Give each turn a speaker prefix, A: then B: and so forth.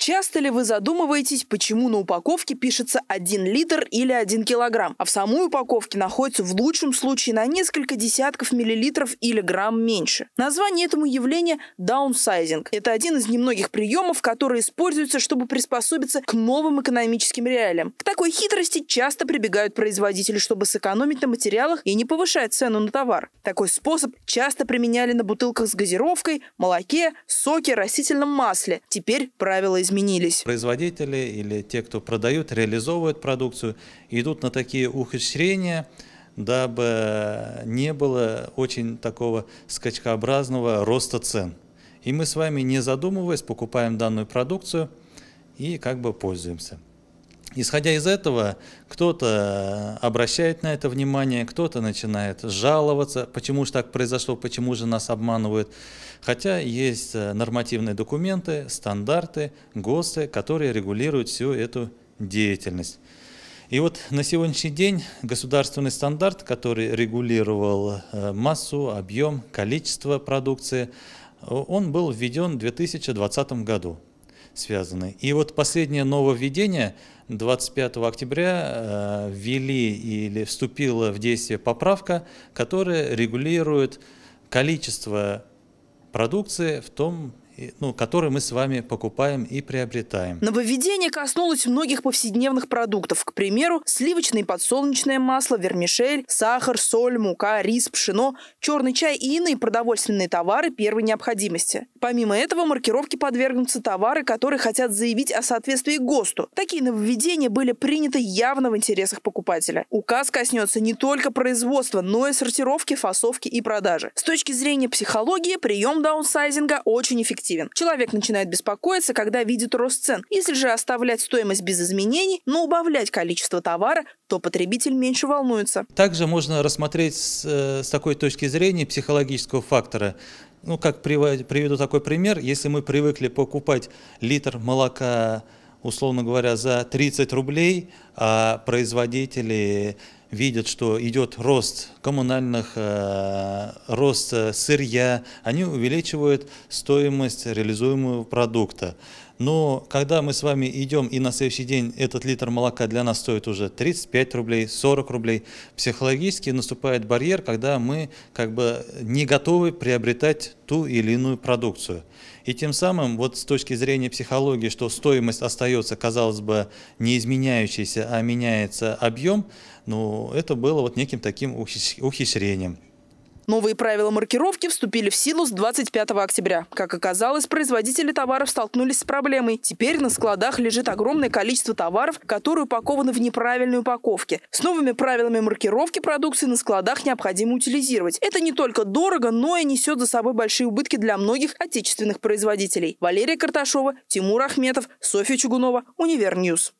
A: Часто ли вы задумываетесь, почему на упаковке пишется 1 литр или 1 килограмм, а в самой упаковке находится в лучшем случае на несколько десятков миллилитров или грамм меньше? Название этому явления – даунсайзинг. Это один из немногих приемов, которые используются, чтобы приспособиться к новым экономическим реалиям. К такой хитрости часто прибегают производители, чтобы сэкономить на материалах и не повышать цену на товар. Такой способ часто применяли на бутылках с газировкой, молоке, соке, растительном масле. Теперь правило изменилось изменились.
B: Производители или те, кто продают, реализовывают продукцию, идут на такие ухищрения, дабы не было очень такого скачкообразного роста цен. И мы с вами, не задумываясь, покупаем данную продукцию и как бы пользуемся. Исходя из этого, кто-то обращает на это внимание, кто-то начинает жаловаться, почему же так произошло, почему же нас обманывают. Хотя есть э, нормативные документы, стандарты, ГОСТы, которые регулируют всю эту деятельность. И вот на сегодняшний день государственный стандарт, который регулировал э, массу, объем, количество продукции, он был введен в 2020 году связаны. И вот последнее нововведение 25 октября э, ввели или вступила в действие поправка, которая регулирует количество продукции в том ну, которые мы с вами покупаем и приобретаем.
A: Нововведение коснулось многих повседневных продуктов. К примеру, сливочное и подсолнечное масло, вермишель, сахар, соль, мука, рис, пшено, черный чай и иные продовольственные товары первой необходимости. Помимо этого, маркировки подвергнутся товары, которые хотят заявить о соответствии ГОСТу. Такие нововведения были приняты явно в интересах покупателя. Указ коснется не только производства, но и сортировки, фасовки и продажи. С точки зрения психологии, прием даунсайзинга очень эффективен эффективен. Человек начинает беспокоиться, когда видит рост цен. Если же оставлять стоимость без изменений, но убавлять количество товара, то потребитель меньше волнуется.
B: Также можно рассмотреть с, э, с такой точки зрения психологического фактора. Ну, как приведу такой пример, если мы привыкли покупать литр молока условно говоря, за 30 рублей, а производители видят, что идет рост коммунальных, э, рост э, сырья, они увеличивают стоимость реализуемого продукта. Но когда мы с вами идем и на следующий день этот литр молока для нас стоит уже 35 рублей, 40 рублей, психологически наступает барьер, когда мы как бы не готовы приобретать ту или иную продукцию. И тем самым, вот с точки зрения психологии, что стоимость остается, казалось бы, не изменяющейся, а меняется объем, ну, это было вот неким таким ухищрением.
A: Новые правила маркировки вступили в силу с 25 октября. Как оказалось, производители товаров столкнулись с проблемой. Теперь на складах лежит огромное количество товаров, которые упакованы в неправильной упаковке. С новыми правилами маркировки продукции на складах необходимо утилизировать. Это не только дорого, но и несет за собой большие убытки для многих отечественных производителей. Валерия Карташова, Тимур Ахметов, Софья Чугунова, Универньюз.